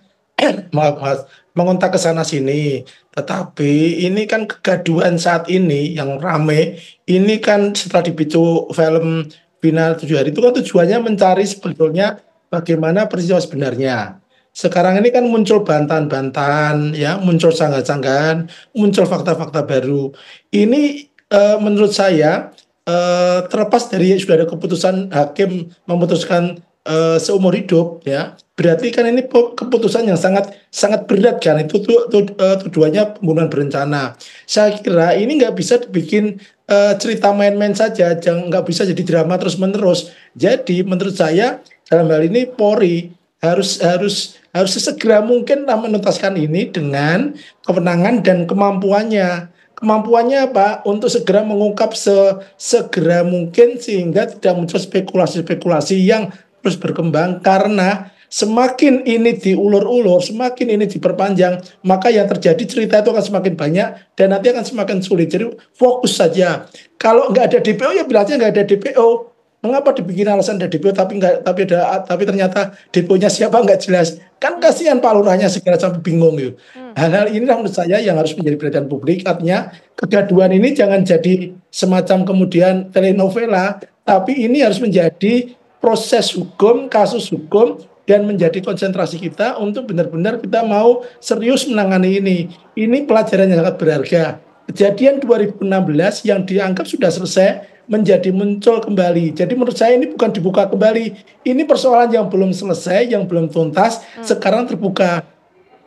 maaf maaf, mengontak ke sana sini. Tetapi ini kan kegaduhan saat ini yang rame. Ini kan setelah dipicu film Final Tujuh Hari itu kan tujuannya mencari sebetulnya bagaimana peristiwa sebenarnya. Sekarang ini kan muncul bantahan-bantahan, ya, muncul sanggahan-sanggahan, muncul fakta-fakta baru. Ini e, menurut saya e, terlepas dari sudah ada keputusan hakim memutuskan e, seumur hidup, ya. Berarti kan ini keputusan yang sangat sangat berat kan itu tu, tu, tujuannya pembunuhan berencana. Saya kira ini nggak bisa dibikin cerita main-main saja, jangan nggak bisa jadi drama terus-menerus. Jadi menurut saya dalam hal ini Polri harus harus harus sesegera mungkin menuntaskan ini dengan kewenangan dan kemampuannya. Kemampuannya apa? Untuk segera mengungkap se segera mungkin sehingga tidak muncul spekulasi-spekulasi yang terus berkembang karena semakin ini diulur-ulur, semakin ini diperpanjang, maka yang terjadi cerita itu akan semakin banyak dan nanti akan semakin sulit. Jadi fokus saja. Kalau nggak ada DPO ya bilangnya nggak ada DPO mengapa dibikin alasan ada depo tapi nggak tapi ada tapi ternyata deponya siapa nggak jelas kan kasihan pak lurahnya segera sampai bingung gitu hmm. hal-hal ini menurut saya yang harus menjadi perhatian publik artinya kegaduhan ini jangan jadi semacam kemudian telenovela tapi ini harus menjadi proses hukum kasus hukum dan menjadi konsentrasi kita untuk benar-benar kita mau serius menangani ini ini pelajaran yang sangat berharga kejadian 2016 yang dianggap sudah selesai menjadi muncul kembali. Jadi menurut saya ini bukan dibuka kembali, ini persoalan yang belum selesai, yang belum tuntas, hmm. sekarang terbuka.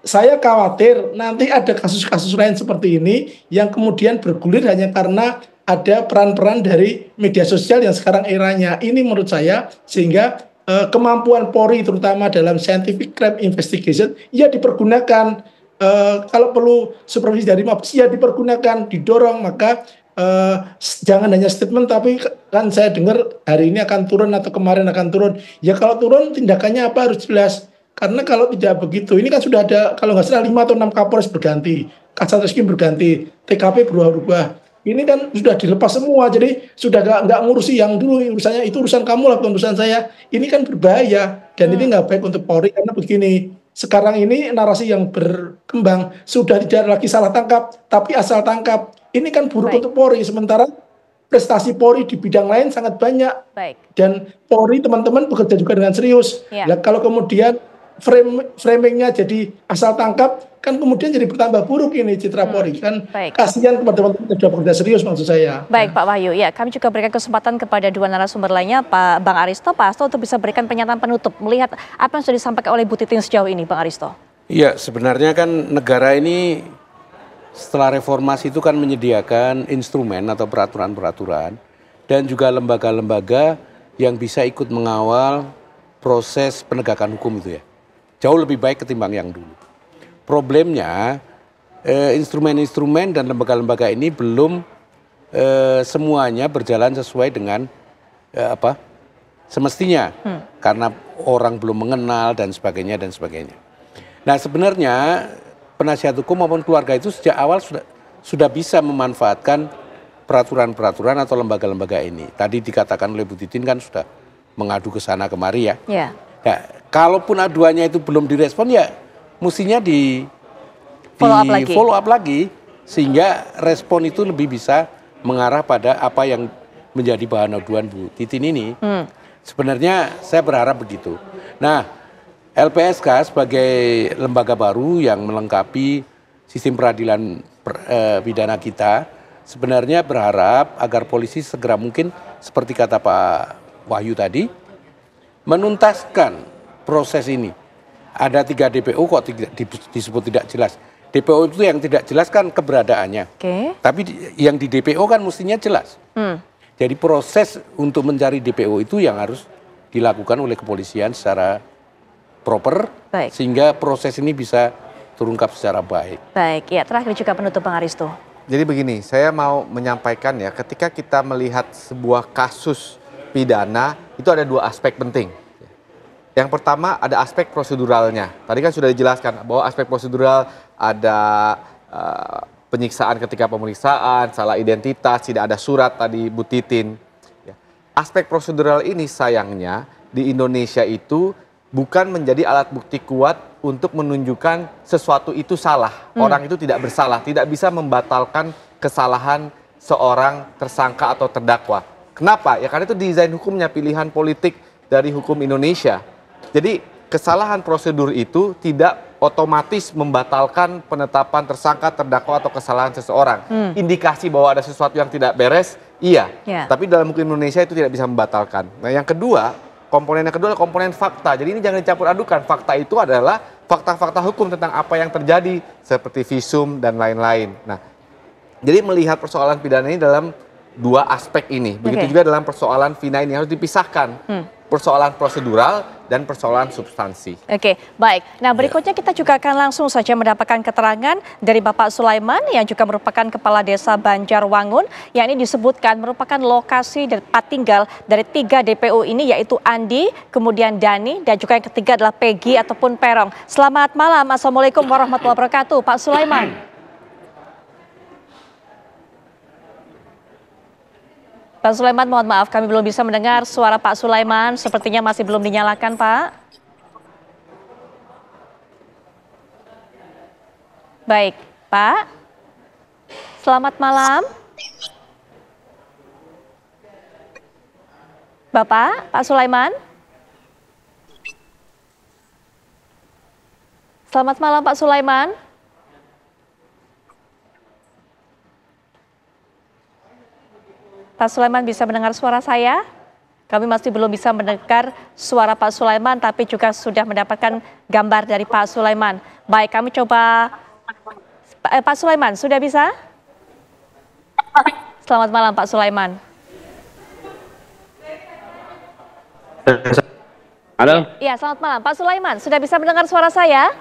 Saya khawatir nanti ada kasus-kasus lain seperti ini yang kemudian bergulir hanya karena ada peran-peran dari media sosial yang sekarang eranya. Ini menurut saya sehingga eh, kemampuan Polri terutama dalam scientific crime investigation ya dipergunakan Uh, kalau perlu supervisi dari mabes ya dipergunakan didorong maka uh, jangan hanya statement tapi kan saya dengar hari ini akan turun atau kemarin akan turun. Ya kalau turun tindakannya apa harus jelas. Karena kalau tidak begitu, ini kan sudah ada kalau nggak salah lima atau 6 Kapolres berganti, Kasat Reskrim berganti, TKP berubah-ubah. Ini kan sudah dilepas semua, jadi sudah nggak nggak ngurusi yang dulu urusannya itu urusan kamu lah bukan urusan saya. Ini kan berbahaya dan hmm. ini nggak baik untuk Polri karena begini. Sekarang ini narasi yang ber Kembang sudah tidak lagi salah tangkap, tapi asal tangkap. Ini kan buruk Baik. untuk Polri. Sementara prestasi Polri di bidang lain sangat banyak. Baik. Dan Polri teman-teman bekerja juga dengan serius. Ya. Nah, kalau kemudian frame framingnya jadi asal tangkap, kan kemudian jadi bertambah buruk ini citra hmm. Polri kan Baik. kasihan kepada teman-teman sudah bekerja serius maksud saya. Baik nah. Pak Wahyu, ya kami juga berikan kesempatan kepada dua narasumber lainnya Pak Bang Aristo, Pak Asto untuk bisa berikan pernyataan penutup melihat apa yang sudah disampaikan oleh Bu Titin sejauh ini Bang Aristo. Ya, sebenarnya kan negara ini setelah reformasi itu kan menyediakan instrumen atau peraturan-peraturan dan juga lembaga-lembaga yang bisa ikut mengawal proses penegakan hukum itu ya. Jauh lebih baik ketimbang yang dulu. Problemnya eh, instrumen-instrumen dan lembaga-lembaga ini belum eh, semuanya berjalan sesuai dengan eh, apa semestinya hmm. karena orang belum mengenal dan sebagainya dan sebagainya. Nah sebenarnya penasihat hukum maupun keluarga itu sejak awal sudah sudah bisa memanfaatkan peraturan-peraturan atau lembaga-lembaga ini. Tadi dikatakan oleh Bu Titin kan sudah mengadu ke sana kemari ya. ya. Nah, kalaupun aduannya itu belum direspon ya mestinya di follow up lagi. follow up lagi sehingga respon itu lebih bisa mengarah pada apa yang menjadi bahan aduan Bu Titin ini. Hmm. Sebenarnya saya berharap begitu. Nah, LPSK sebagai lembaga baru yang melengkapi sistem peradilan eh, pidana kita sebenarnya berharap agar polisi segera mungkin seperti kata Pak Wahyu tadi menuntaskan proses ini. Ada tiga DPO kok tidak disebut tidak jelas. DPO itu yang tidak jelas kan keberadaannya. Okay. Tapi yang di DPO kan mestinya jelas. Hmm. Jadi proses untuk mencari DPO itu yang harus dilakukan oleh kepolisian secara proper baik. sehingga proses ini bisa terungkap secara baik. Baik, ya terakhir juga penutup Bang Aristo. Jadi begini, saya mau menyampaikan ya, ketika kita melihat sebuah kasus pidana itu ada dua aspek penting. Yang pertama ada aspek proseduralnya. Tadi kan sudah dijelaskan bahwa aspek prosedural ada uh, penyiksaan ketika pemeriksaan, salah identitas, tidak ada surat tadi butitin. Ya. Aspek prosedural ini sayangnya di Indonesia itu bukan menjadi alat bukti kuat untuk menunjukkan sesuatu itu salah. Hmm. Orang itu tidak bersalah, tidak bisa membatalkan kesalahan seorang tersangka atau terdakwa. Kenapa? Ya karena itu desain hukumnya pilihan politik dari hukum Indonesia. Jadi kesalahan prosedur itu tidak otomatis membatalkan penetapan tersangka, terdakwa atau kesalahan seseorang. Hmm. Indikasi bahwa ada sesuatu yang tidak beres, iya. Yeah. Tapi dalam hukum Indonesia itu tidak bisa membatalkan. Nah, yang kedua, Komponen yang kedua adalah komponen fakta. Jadi ini jangan dicampur adukan. Fakta itu adalah fakta-fakta hukum tentang apa yang terjadi seperti visum dan lain-lain. Nah, jadi melihat persoalan pidana ini dalam dua aspek ini. Begitu okay. juga dalam persoalan fina ini harus dipisahkan. Hmm persoalan prosedural dan persoalan substansi. Oke, baik. Nah, berikutnya ya. kita juga akan langsung saja mendapatkan keterangan dari Bapak Sulaiman yang juga merupakan Kepala Desa Banjarwangun yang ini disebutkan merupakan lokasi dari tempat tinggal dari tiga DPU ini yaitu Andi, kemudian Dani, dan juga yang ketiga adalah Peggy ataupun Perong. Selamat malam, Assalamualaikum warahmatullahi wabarakatuh, Pak Sulaiman. Pak Sulaiman, mohon maaf kami belum bisa mendengar suara Pak Sulaiman. Sepertinya masih belum dinyalakan, Pak. Baik, Pak. Selamat malam. Bapak, Pak Sulaiman. Selamat malam, Pak Sulaiman. Pak Sulaiman bisa mendengar suara saya? Kami masih belum bisa mendengar suara Pak Sulaiman, tapi juga sudah mendapatkan gambar dari Pak Sulaiman. Baik, kami coba... Eh, Pak Sulaiman, sudah bisa? Selamat malam, Pak Sulaiman. Halo? Iya, selamat malam. Pak Sulaiman, sudah bisa mendengar suara saya?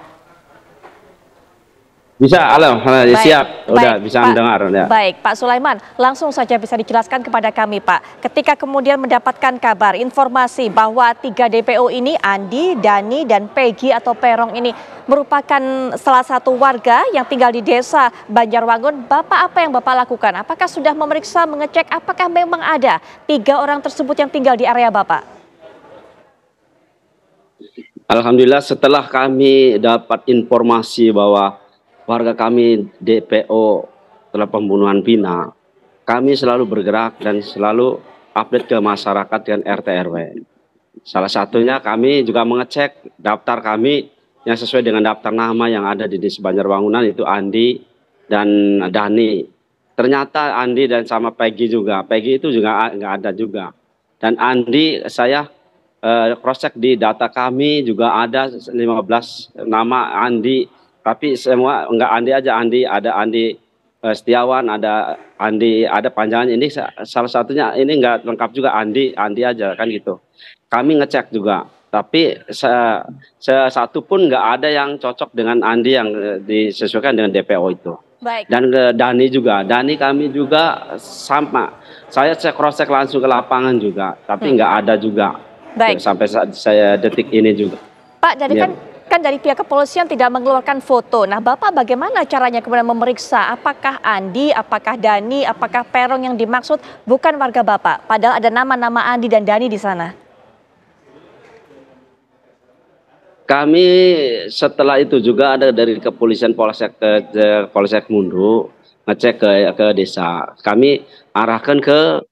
Bisa, alhamdulillah baik, siap. Udah bisa Pak, mendengar. Ya. Baik, Pak Sulaiman, langsung saja bisa dijelaskan kepada kami, Pak. Ketika kemudian mendapatkan kabar, informasi bahwa tiga DPO ini, Andi, Dani, dan Peggy atau Perong ini merupakan salah satu warga yang tinggal di desa Banjarwangun, Bapak apa yang Bapak lakukan? Apakah sudah memeriksa, mengecek apakah memang ada tiga orang tersebut yang tinggal di area Bapak? Alhamdulillah setelah kami dapat informasi bahwa warga kami DPO telah pembunuhan Pina, kami selalu bergerak dan selalu update ke masyarakat dan RT RW. Salah satunya kami juga mengecek daftar kami yang sesuai dengan daftar nama yang ada di Desa Banjar Bangunan itu Andi dan Dani. Ternyata Andi dan sama Peggy juga. Peggy itu juga nggak ada juga. Dan Andi saya eh, cross check di data kami juga ada 15 nama Andi tapi semua enggak Andi aja Andi ada Andi uh, Setiawan, ada Andi, ada panjangan ini salah satunya ini enggak lengkap juga Andi, Andi aja kan gitu. Kami ngecek juga, tapi se, satu pun enggak ada yang cocok dengan Andi yang eh, disesuaikan dengan DPO itu. Baik. Dan ke eh, Dani juga, Dani kami juga sama. Saya cek cross check langsung ke lapangan juga, tapi hmm. enggak hmm. ada juga. Baik. Sampai saat saya detik ini juga. Pak, jadi ya. kan kan dari pihak kepolisian tidak mengeluarkan foto. Nah, Bapak bagaimana caranya kemudian memeriksa apakah Andi, apakah Dani, apakah Perong yang dimaksud bukan warga Bapak? Padahal ada nama-nama Andi dan Dani di sana. Kami setelah itu juga ada dari kepolisian Polsek ke, Polsek Mundu ngecek ke ke desa. Kami arahkan ke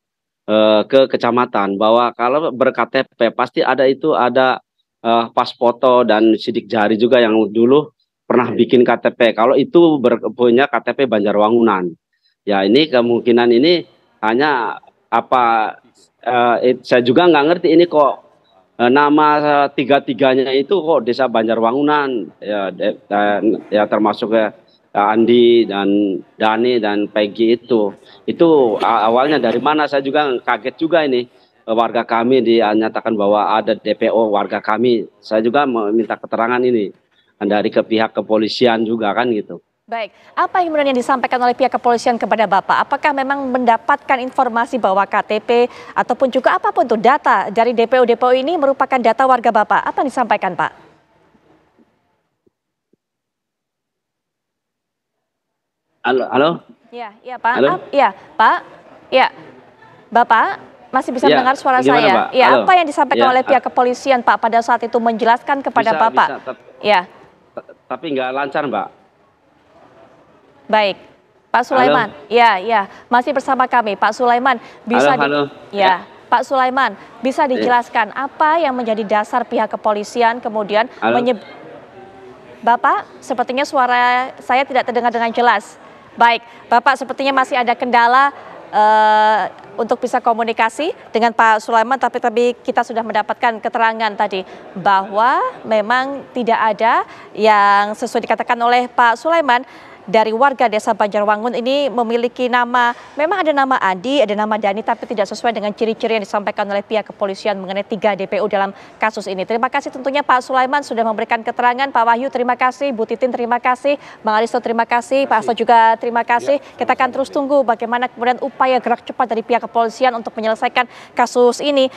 eh, ke kecamatan bahwa kalau berKTP pasti ada itu ada uh, pas foto dan sidik jari juga yang dulu pernah iya. bikin KTP. Kalau itu ber, punya KTP Banjarwangunan. Ya ini kemungkinan ini hanya apa uh, it, saya juga nggak ngerti ini kok uh, nama tiga-tiganya itu kok desa Banjarwangunan ya de, dan, ya termasuk ya Andi dan Dani dan Peggy itu itu awalnya dari mana saya juga kaget juga ini warga kami dinyatakan bahwa ada DPO warga kami. Saya juga meminta keterangan ini dari ke pihak kepolisian juga kan gitu. Baik, apa yang kemudian yang disampaikan oleh pihak kepolisian kepada Bapak? Apakah memang mendapatkan informasi bahwa KTP ataupun juga apapun tuh data dari DPO-DPO ini merupakan data warga Bapak? Apa yang disampaikan Pak? Halo, halo? Ya, ya Pak. Halo? ya, Pak. Ya. Bapak, masih bisa ya, mendengar suara gimana, saya. Pak? Ya, Halo. apa yang disampaikan ya, oleh ah. pihak kepolisian, Pak, pada saat itu menjelaskan kepada bisa, Bapak? Bisa, ya. Tapi nggak lancar, Mbak. Baik. Pak Sulaiman, halo. ya, ya, masih bersama kami. Pak Sulaiman, bisa halo, halo. Di, iya. ya, Pak Sulaiman, bisa eh. dijelaskan ya. apa yang menjadi dasar pihak kepolisian kemudian menyeb... Bapak, sepertinya suara saya tidak terdengar dengan jelas. Baik, Bapak sepertinya masih ada kendala Eh, untuk bisa komunikasi dengan Pak Sulaiman, tapi tapi kita sudah mendapatkan keterangan tadi bahwa memang tidak ada yang sesuai dikatakan oleh Pak Sulaiman dari warga desa Banjarwangun ini memiliki nama, memang ada nama Adi, ada nama Dani, tapi tidak sesuai dengan ciri-ciri yang disampaikan oleh pihak kepolisian mengenai tiga DPO dalam kasus ini. Terima kasih tentunya Pak Sulaiman sudah memberikan keterangan, Pak Wahyu terima kasih, Bu Titin terima kasih, Bang Aristo terima kasih, Pak Asto juga terima iya, kasih. Ya, Kita akan terus tunggu bagaimana kemudian upaya gerak cepat dari pihak kepolisian untuk menyelesaikan kasus ini.